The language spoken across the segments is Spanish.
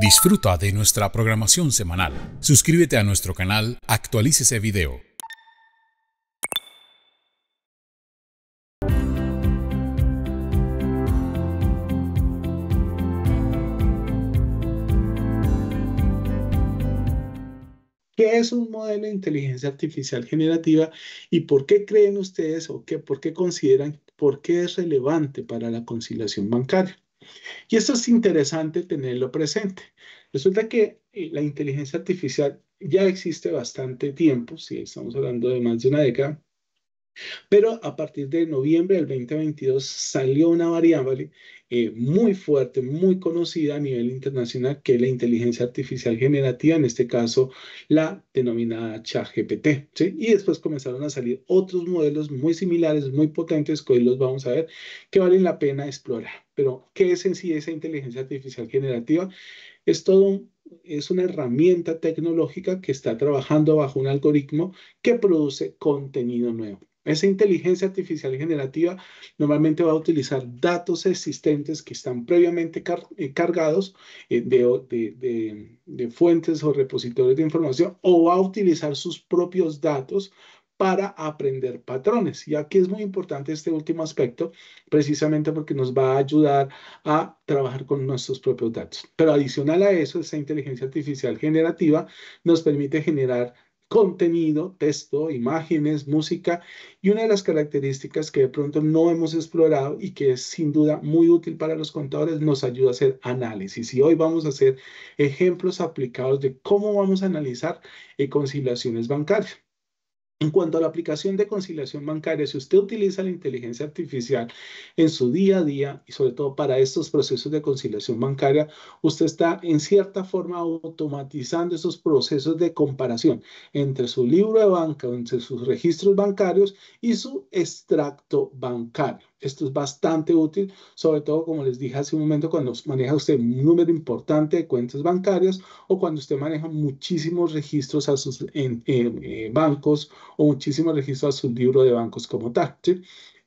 Disfruta de nuestra programación semanal. Suscríbete a nuestro canal, actualice ese video. ¿Qué es un modelo de inteligencia artificial generativa y por qué creen ustedes o qué, por qué consideran, por qué es relevante para la conciliación bancaria? Y esto es interesante tenerlo presente. Resulta que eh, la inteligencia artificial ya existe bastante tiempo, si estamos hablando de más de una década, pero a partir de noviembre del 2022 salió una variable eh, muy fuerte, muy conocida a nivel internacional, que es la inteligencia artificial generativa, en este caso la denominada ChatGPT. ¿sí? Y después comenzaron a salir otros modelos muy similares, muy potentes, que hoy los vamos a ver, que valen la pena explorar. Pero, ¿qué es en sí esa inteligencia artificial generativa? Es todo es una herramienta tecnológica que está trabajando bajo un algoritmo que produce contenido nuevo. Esa inteligencia artificial generativa normalmente va a utilizar datos existentes que están previamente eh, cargados eh, de, de, de fuentes o repositorios de información o va a utilizar sus propios datos para aprender patrones. Y aquí es muy importante este último aspecto, precisamente porque nos va a ayudar a trabajar con nuestros propios datos. Pero adicional a eso, esa inteligencia artificial generativa nos permite generar contenido, texto, imágenes, música y una de las características que de pronto no hemos explorado y que es sin duda muy útil para los contadores, nos ayuda a hacer análisis. Y hoy vamos a hacer ejemplos aplicados de cómo vamos a analizar conciliaciones bancarias. En cuanto a la aplicación de conciliación bancaria, si usted utiliza la inteligencia artificial en su día a día y sobre todo para estos procesos de conciliación bancaria, usted está en cierta forma automatizando esos procesos de comparación entre su libro de banca, entre sus registros bancarios y su extracto bancario. Esto es bastante útil, sobre todo como les dije hace un momento, cuando maneja usted un número importante de cuentas bancarias o cuando usted maneja muchísimos registros a sus en eh, bancos o muchísimos registros a su libro de bancos como tal.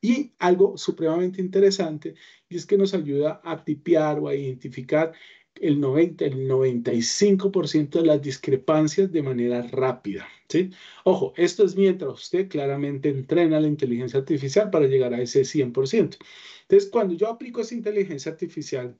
Y algo supremamente interesante y es que nos ayuda a tipear o a identificar el 90, el 95% de las discrepancias de manera rápida. ¿sí? Ojo, esto es mientras usted claramente entrena la inteligencia artificial para llegar a ese 100%. Entonces, cuando yo aplico esa inteligencia artificial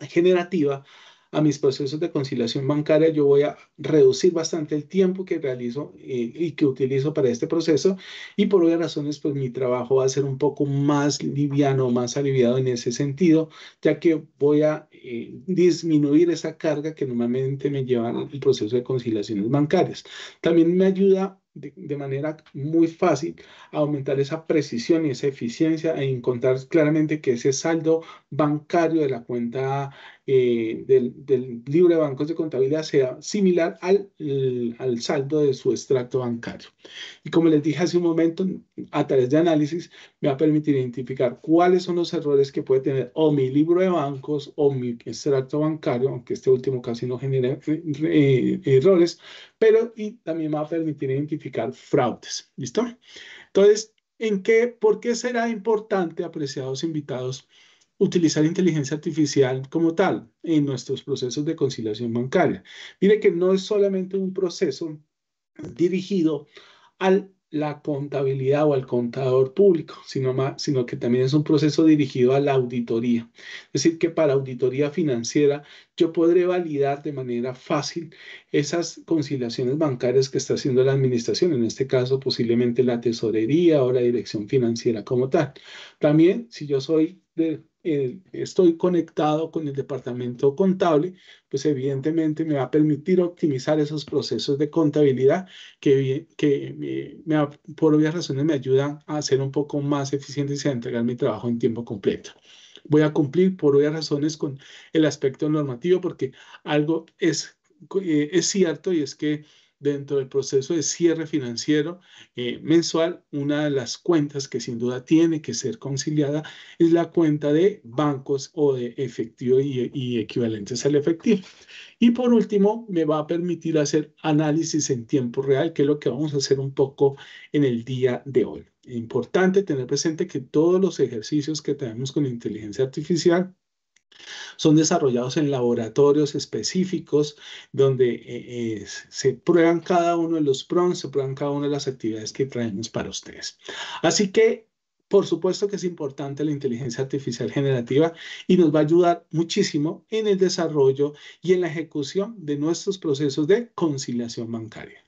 generativa a mis procesos de conciliación bancaria, yo voy a reducir bastante el tiempo que realizo eh, y que utilizo para este proceso y por otras razones, pues mi trabajo va a ser un poco más liviano, más aliviado en ese sentido, ya que voy a eh, disminuir esa carga que normalmente me lleva el proceso de conciliaciones bancarias. También me ayuda de, manera muy fácil a aumentar esa precisión y esa eficiencia e encontrar claramente que ese saldo bancario de la cuenta eh, del, libro de bancos de contabilidad sea similar al, eh, al, saldo de su extracto bancario. Y como les dije hace un momento, a través de análisis me va a permitir identificar cuáles son los errores que puede tener o mi libro de bancos o mi extracto bancario, aunque este último casi no genera eh, errores, pero y también me va a permitir identificar fraudes. ¿Listo? Entonces, ¿en qué, por qué será importante, apreciados invitados, utilizar inteligencia artificial como tal en nuestros procesos de conciliación bancaria. Mire que no es solamente un proceso dirigido a la contabilidad o al contador público, sino, más, sino que también es un proceso dirigido a la auditoría. Es decir, que para auditoría financiera yo podré validar de manera fácil esas conciliaciones bancarias que está haciendo la administración, en este caso posiblemente la tesorería o la dirección financiera como tal. También, si yo soy de eh, estoy conectado con el departamento contable, pues evidentemente me va a permitir optimizar esos procesos de contabilidad que, que por obvias razones me ayudan a ser un poco más eficiente y a entregar mi trabajo en tiempo completo. Voy a cumplir por obvias razones con el aspecto normativo porque algo es, eh, es cierto y es que dentro del proceso de cierre financiero eh, mensual, una de las cuentas que sin duda tiene que ser conciliada es la cuenta de bancos o de efectivo y, y equivalentes al efectivo. Y por último, me va a permitir hacer análisis en tiempo real, que es lo que vamos a hacer un poco en el día de hoy. Importante tener presente que todos los ejercicios que tenemos con inteligencia artificial son desarrollados en laboratorios específicos donde eh, eh, se prueban cada uno de los prompts, se prueban cada una de las actividades que traemos para ustedes. Así que por supuesto que es importante la inteligencia artificial generativa y nos va a ayudar muchísimo en el desarrollo y en la ejecución de nuestros procesos de conciliación bancaria.